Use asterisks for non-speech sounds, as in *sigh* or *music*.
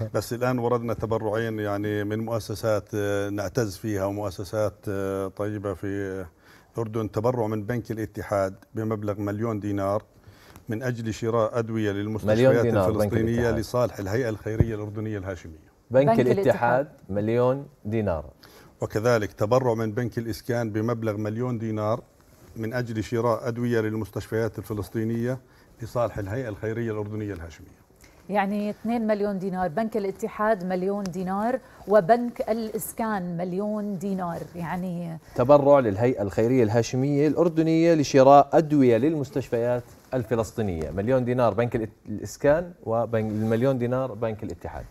*laughs* بس الآن وردنا تبرعين يعني من مؤسسات آه، نعتز فيها ومؤسسات آه، طيبة في الأردن تبرع من بنك الاتحاد بمبلغ مليون دينار من أجل شراء أدوية للمستشفيات الفلسطينية لصالح الهيئة الخيرية الأردنية الهاشمية بنك, بنك الاتحاد مليون دينار وكذلك تبرع من بنك الإسكان بمبلغ مليون دينار من أجل شراء أدوية للمستشفيات الفلسطينية لصالح الهيئة الخيرية الأردنية الهاشمية يعني 2 مليون دينار بنك الاتحاد مليون دينار وبنك الإسكان مليون دينار يعني تبرع للهيئة الخيرية الهاشمية الأردنية لشراء أدوية للمستشفيات الفلسطينية مليون دينار بنك الإسكان ومليون دينار بنك الاتحاد